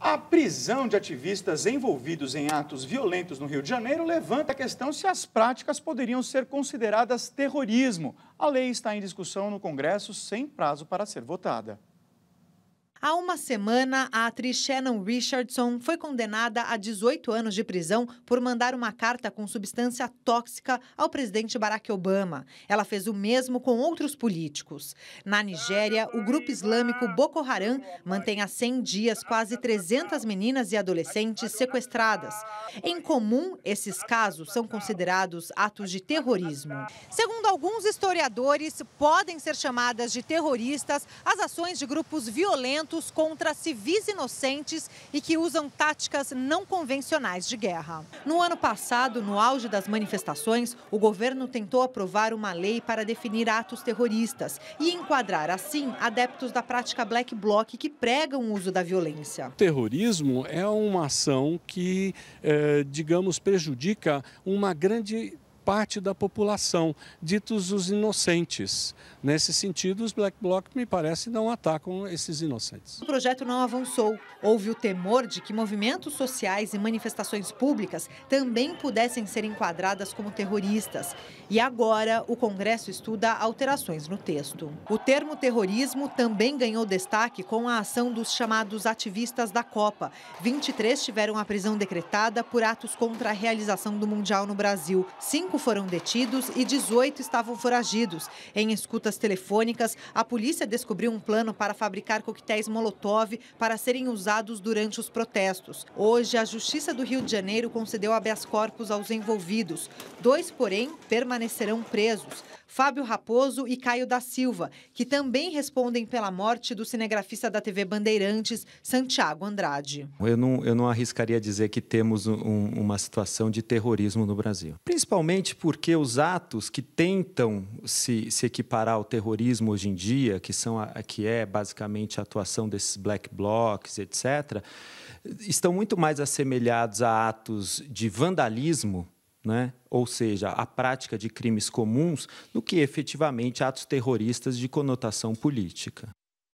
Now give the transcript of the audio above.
A prisão de ativistas envolvidos em atos violentos no Rio de Janeiro levanta a questão se as práticas poderiam ser consideradas terrorismo. A lei está em discussão no Congresso sem prazo para ser votada. Há uma semana, a atriz Shannon Richardson foi condenada a 18 anos de prisão por mandar uma carta com substância tóxica ao presidente Barack Obama. Ela fez o mesmo com outros políticos. Na Nigéria, o grupo islâmico Boko Haram mantém há 100 dias quase 300 meninas e adolescentes sequestradas. Em comum, esses casos são considerados atos de terrorismo. Segundo alguns historiadores, podem ser chamadas de terroristas as ações de grupos violentos contra civis inocentes e que usam táticas não convencionais de guerra. No ano passado, no auge das manifestações, o governo tentou aprovar uma lei para definir atos terroristas e enquadrar, assim, adeptos da prática black bloc que pregam o uso da violência. O terrorismo é uma ação que, eh, digamos, prejudica uma grande parte da população, ditos os inocentes. Nesse sentido, os Black Bloc, me parece, não atacam esses inocentes. O projeto não avançou. Houve o temor de que movimentos sociais e manifestações públicas também pudessem ser enquadradas como terroristas. E agora, o Congresso estuda alterações no texto. O termo terrorismo também ganhou destaque com a ação dos chamados ativistas da Copa. 23 tiveram a prisão decretada por atos contra a realização do Mundial no Brasil. Cinco Cinco foram detidos e 18 estavam foragidos. Em escutas telefônicas, a polícia descobriu um plano para fabricar coquetéis Molotov para serem usados durante os protestos. Hoje, a Justiça do Rio de Janeiro concedeu habeas corpus aos envolvidos. Dois, porém, permanecerão presos. Fábio Raposo e Caio da Silva, que também respondem pela morte do cinegrafista da TV Bandeirantes, Santiago Andrade. Eu não, eu não arriscaria dizer que temos um, uma situação de terrorismo no Brasil. Principalmente Justamente porque os atos que tentam se, se equiparar ao terrorismo hoje em dia, que, são a, a, que é basicamente a atuação desses black blocs, etc., estão muito mais assemelhados a atos de vandalismo né? ou seja, a prática de crimes comuns, do que efetivamente atos terroristas de conotação política.